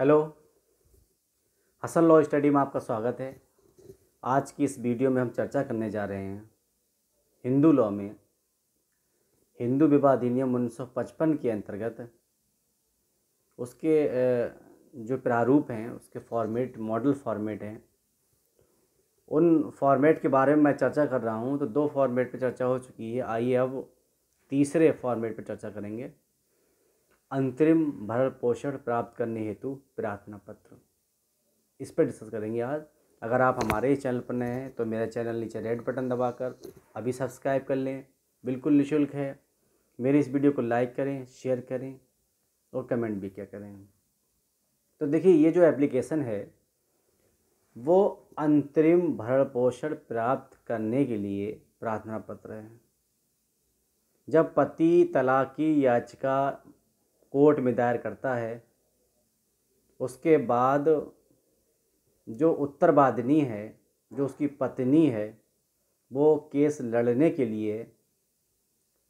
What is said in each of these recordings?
hello Hasan law study में आपका स्वागत है आज की इस वीडियो में हम चर्चा करने जा रहे हैं हिंदू लॉ में हिंदू विवाह अधिनियम उन्नीस के अंतर्गत उसके जो प्रारूप हैं उसके फॉर्मेट मॉडल फॉर्मेट हैं उन फॉर्मेट के बारे में मैं चर्चा कर रहा हूँ तो दो फॉर्मेट पर चर्चा हो चुकी है आइए अब तीसरे फॉर्मेट पर चर्चा करेंगे अंतरिम भरण पोषण प्राप्त करने हेतु प्रार्थना पत्र इस पर डिस्कस करेंगे आज अगर आप हमारे ही चैनल पर नए हैं तो मेरा चैनल नीचे रेड बटन दबाकर अभी सब्सक्राइब कर लें बिल्कुल निःशुल्क है मेरी इस वीडियो को लाइक करें शेयर करें और कमेंट भी क्या करें तो देखिए ये जो एप्लीकेशन है वो अंतरिम भरण पोषण प्राप्त करने के लिए प्रार्थना पत्र है जब पति तलाक की याचिका कोर्ट में दायर करता है उसके बाद जो उत्तरवादिनी है जो उसकी पत्नी है वो केस लड़ने के लिए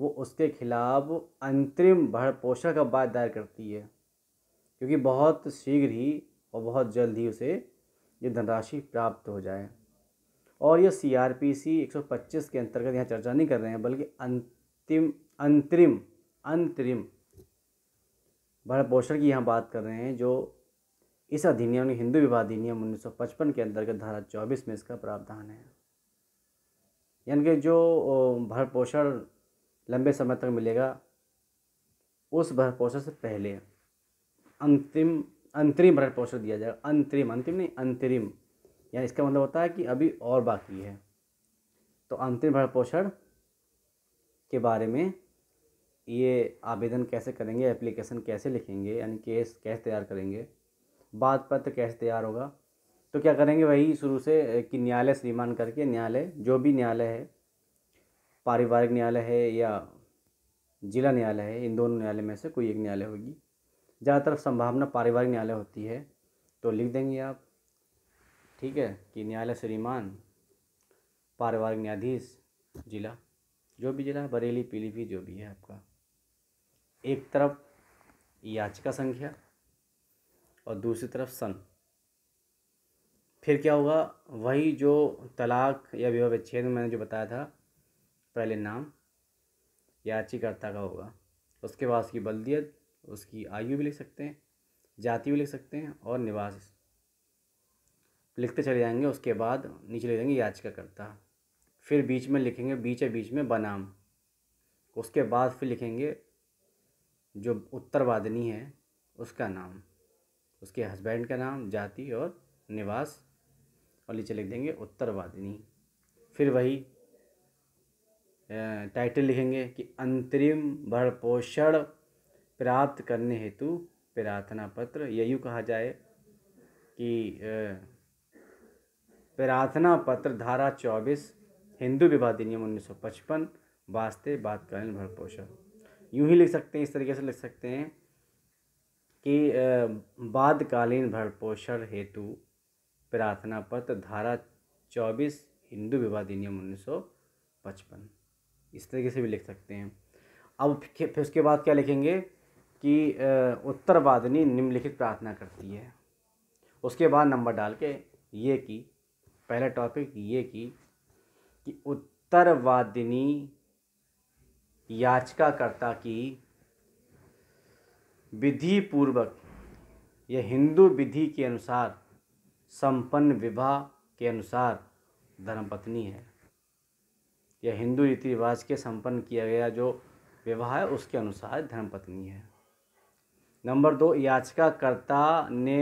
वो उसके खिलाफ़ अंतरिम भर पोषण का बात दायर करती है क्योंकि बहुत शीघ्र ही और बहुत जल्द ही उसे ये धनराशि प्राप्त हो जाए और ये सी आर पी सी एक सौ पच्चीस के अंतर्गत यहाँ चर्चा नहीं कर रहे हैं बल्कि अंतिम अंतरिम अंतरिम भारत पोषण की यहाँ बात कर रहे हैं जो इस अधिनियम हिंदू विवाह अधिनियम 1955 के अंतर्गत धारा 24 में इसका प्रावधान है यानी कि जो भरण पोषण लंबे समय तक मिलेगा उस भरण पोषण से पहले अंतिम अंतरिम भरण पोषण दिया जाएगा अंतरिम अंतिम नहीं अंतरिम यानी इसका मतलब होता है कि अभी और बाकी है तो अंतिम भरण पोषण के बारे में ये आवेदन कैसे करेंगे एप्लीकेशन कैसे लिखेंगे यानी केस कैसे तैयार करेंगे बात पत्र तो कैसे तैयार होगा तो क्या करेंगे वही शुरू से कि न्यायालय श्रीमान करके न्यायालय जो भी न्यायालय है पारिवारिक न्यायालय है या जिला न्यायालय है इन दोनों न्यायालय में से कोई एक न्यायालय होगी ज़्यादातर संभावना पारिवारिक न्यायालय होती है तो लिख देंगे आप ठीक है कि न्यायालय श्रीमान पारिवारिक न्यायाधीश जिला जो भी जिला बरेली पीलीभीत जो भी है आपका एक तरफ याचिका संख्या और दूसरी तरफ सन फिर क्या होगा वही जो तलाक या विवाह विच्छेद में मैंने जो बताया था पहले नाम याचिकाकर्ता का होगा उसके बाद उसकी बल्दियत उसकी आयु भी लिख सकते हैं जाति भी लिख सकते हैं और निवास लिखते चले जाएंगे उसके बाद नीचे ले जाएंगे याचिकाकर्ता फिर बीच में लिखेंगे बीच बीच में बनाम उसके बाद फिर लिखेंगे जो उत्तरवादिनी है उसका नाम उसके हस्बैंड का नाम जाति और निवास और नीचे लिख देंगे उत्तरवादिनी फिर वही टाइटल लिखेंगे कि अंतरिम भरपोषण प्राप्त करने हेतु प्रार्थना पत्र यही यूँ कहा जाए कि प्रार्थना पत्र धारा चौबीस हिंदू विवाद अधिनियम उन्नीस सौ पचपन वास्ते बात करें भरपोषण यूं ही लिख सकते हैं इस तरीके से लिख सकते हैं कि बादकालीन भरपोषण हेतु प्रार्थना पत्र धारा चौबीस हिंदू विवाह अधिनियम उन्नीस सौ पचपन इस तरीके से भी लिख सकते हैं अब फिर उसके बाद क्या लिखेंगे कि उत्तरवादिनी निम्नलिखित प्रार्थना करती है उसके बाद नंबर डाल के ये की पहला टॉपिक ये की कि उत्तरवादिनी याचिकाकर्ता की विधि पूर्वक या हिंदू विधि के अनुसार संपन्न विवाह के अनुसार धर्मपत्नी है या हिंदू रीति रिवाज के संपन्न किया गया जो विवाह है उसके अनुसार धर्मपत्नी है नंबर दो याचिकाकर्ता ने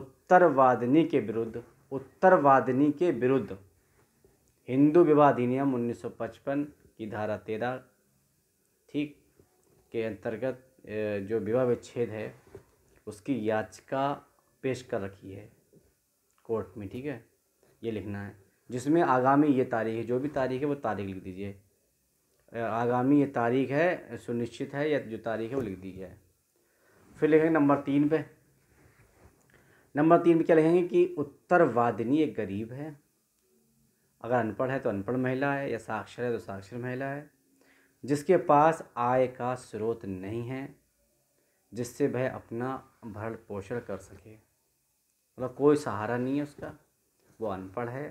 उत्तरवादिनी के विरुद्ध उत्तरवादिनी के विरुद्ध हिंदू विवाह अधिनियम 1955 की धारा तेरह ठीक के अंतर्गत जो विवाह विच्छेद है उसकी याचिका पेश कर रखी है कोर्ट में ठीक है ये लिखना है जिसमें आगामी ये तारीख है जो भी तारीख है वो तारीख लिख दीजिए आगामी ये तारीख है सुनिश्चित है या जो तारीख है वो लिख दीजिए फिर लिखेंगे नंबर तीन पे नंबर तीन पे क्या लिखेंगे कि उत्तरवादिनी एक गरीब है अगर अनपढ़ है तो अनपढ़ महिला है या साक्षर है तो साक्षर महिला है जिसके पास आय का स्रोत नहीं है जिससे वह अपना भरण पोषण कर सके मतलब कोई सहारा नहीं है उसका वो अनपढ़ है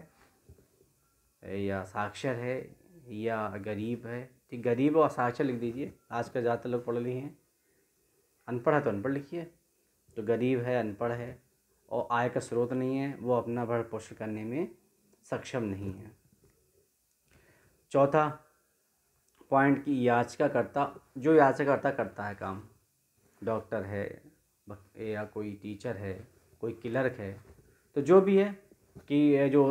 या साक्षर है या गरीब है ठीक गरीब और साक्षर लिख दीजिए आजकल ज़्यादातर लोग पढ़ लिए हैं अनपढ़ है तो अनपढ़ लिखिए तो गरीब है अनपढ़ है और आय का स्रोत नहीं है वो अपना भरण पोषण करने में सक्षम नहीं है चौथा पॉइंट की याचिका करता जो याचिकाकर्ता करता है काम डॉक्टर है या कोई टीचर है कोई क्लर्क है तो जो भी है कि जो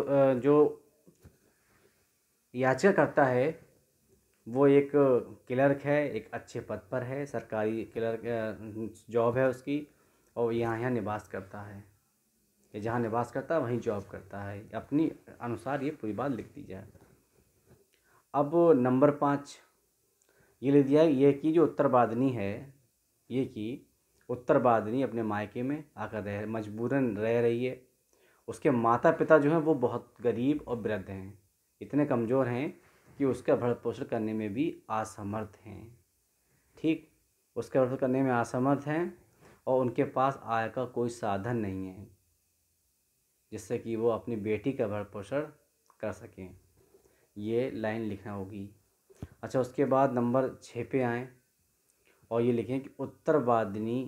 जो याचिका करता है वो एक क्लर्क है एक अच्छे पद पर है सरकारी क्लर्क जॉब है उसकी और यहाँ यहाँ निवास करता है जहाँ निवास करता है वहीं जॉब करता है अपनी अनुसार ये पूरी बात लिख दी जाए अब नंबर पाँच ये ले दिया ये कि जो उत्तरबादनी है ये कि उत्तरबादनी अपने मायके में आकर रह मजबूरन रह रही है उसके माता पिता जो हैं वो बहुत गरीब और वृद्ध हैं इतने कमज़ोर हैं कि उसका भरण पोषण करने में भी असमर्थ हैं ठीक उसका भरण करने में असमर्थ हैं और उनके पास आय का कोई साधन नहीं है जिससे कि वो अपनी बेटी का भरण पोषण कर सकें ये लाइन लिखना होगी अच्छा उसके बाद नंबर छः पे आएँ और ये लिखें कि उत्तरवादिनी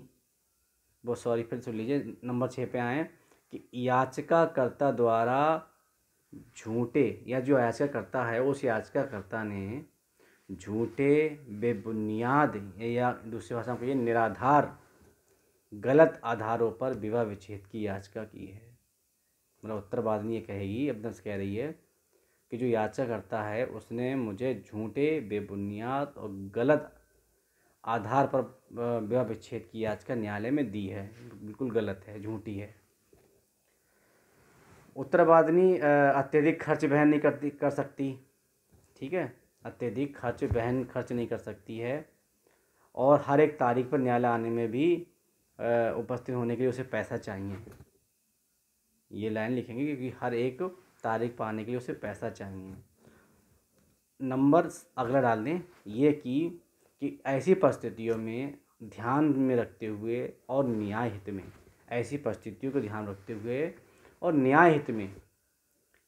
वो सॉरी फिर सुन लीजिए नंबर छः पे आएँ कि याचिकाकर्ता द्वारा झूठे या जो याचिकाकर्ता है उस याचिकाकर्ता ने झूठे बेबुनियाद या दूसरी भाषा में कहिए निराधार गलत आधारों पर विवाह विच्छेद की याचिका की है मतलब उत्तर वादिनी ये कहेगी अब कह रही है कि जो याचा करता है उसने मुझे झूठे बेबुनियाद और गलत आधार पर विवाह विच्छेद की याचिका न्यायालय में दी है बिल्कुल गलत है झूठी है उत्तरवादिनी अत्यधिक खर्च बहन नहीं करती कर सकती ठीक है अत्यधिक खर्च बहन खर्च नहीं कर सकती है और हर एक तारीख पर न्यायालय आने में भी उपस्थित होने के लिए उसे पैसा चाहिए ये लाइन लिखेंगे क्योंकि हर एक तारीख पाने के लिए उसे पैसा चाहिए नंबर अगला डाल दें ये कि कि ऐसी परिस्थितियों में ध्यान में रखते हुए और न्याय हित में ऐसी परिस्थितियों को ध्यान रखते हुए और न्याय हित में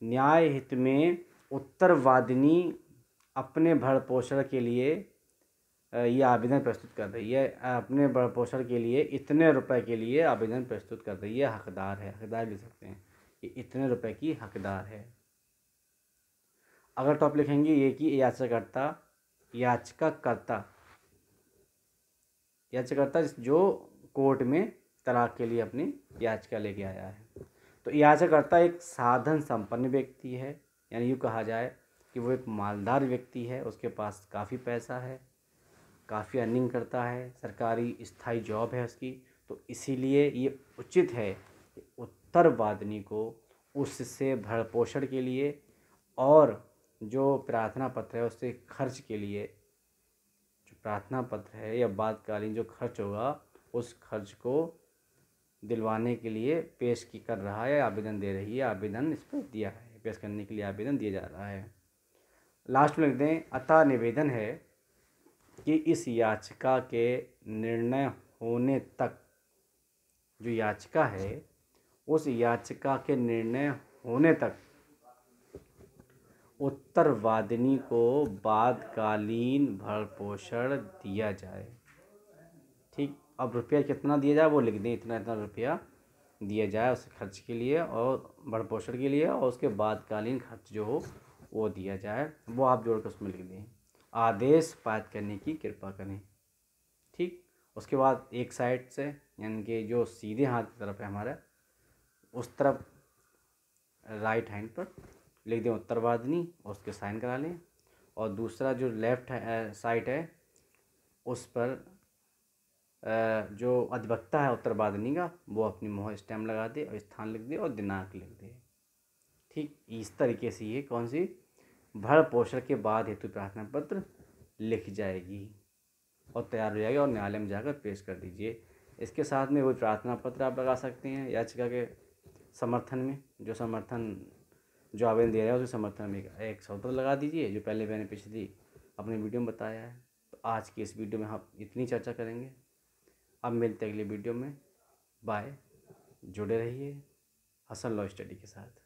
न्याय हित में उत्तरवादिनी अपने भर पोषण के लिए ये आवेदन प्रस्तुत कर रही है अपने भर पोषण के लिए इतने रुपए के लिए आवेदन प्रस्तुत कर रही है हकदार है हकदार भी सकते हैं कि इतने रुपए की हकदार है अगर तो आप लिखेंगे ये कि याचिकाकर्ता याचिकाकर्ता याचिकाकर्ता जो कोर्ट में तलाक के लिए अपनी याचिका लेके आया है तो याचिकाकर्ता एक साधन संपन्न व्यक्ति है यानी यूँ कहा जाए कि वो एक मालदार व्यक्ति है उसके पास काफ़ी पैसा है काफ़ी अर्निंग करता है सरकारी स्थायी जॉब है उसकी तो इसीलिए ये उचित है उत्तरवादिनी को उससे भरपोषण के लिए और जो प्रार्थना पत्र है उससे खर्च के लिए जो प्रार्थना पत्र है या बातकालीन जो खर्च होगा उस खर्च को दिलवाने के लिए पेश की कर रहा है आवेदन दे रही है आवेदन इस पर दिया है पेश करने के लिए आवेदन दिया जा रहा है लास्ट में लिख दें अतः निवेदन है कि इस याचिका के निर्णय होने तक जो याचिका है उस याचिका के निर्णय होने तक उत्तरवादिनी को बादकालीन भरपोषण दिया जाए ठीक अब रुपया कितना दिया जाए वो लिख दें इतना इतना रुपया दिया जाए उस खर्च के लिए और भरपोषण के लिए और उसके बादकालीन खर्च जो हो वो दिया जाए वो आप जोड़ कर उसमें लिख दें आदेश पारित करने की कृपा करें ठीक उसके बाद एक साइड से यानी कि जो सीधे हाथ की तरफ है हमारा उस तरफ राइट हैंड पर लिख दें उत्तरवादिनी और उसके साइन करा लें और दूसरा जो लेफ्ट साइड है उस पर जो अधिवक्ता है उत्तरवादिनी का वो अपनी मोह स्टैम्प लगा दे और स्थान लिख दे और दिनांक लिख दे ठीक इस तरीके से ये कौन सी भर पोषण के बाद हेतु प्रार्थना पत्र लिख जाएगी और तैयार हो जाएगी और न्यायालय में जाकर पेश कर दीजिए इसके साथ में वो प्रार्थना पत्र आप लगा सकते हैं याचिका के समर्थन में जो समर्थन जो आवेदन दे रहा है उसके समर्थन में एक शब्द तो लगा दीजिए जो पहले मैंने पिछली अपने वीडियो में बताया है तो आज की इस वीडियो में हम इतनी चर्चा करेंगे अब मिलते अगले वीडियो में बाय जुड़े रहिए हसन लॉ स्टडी के साथ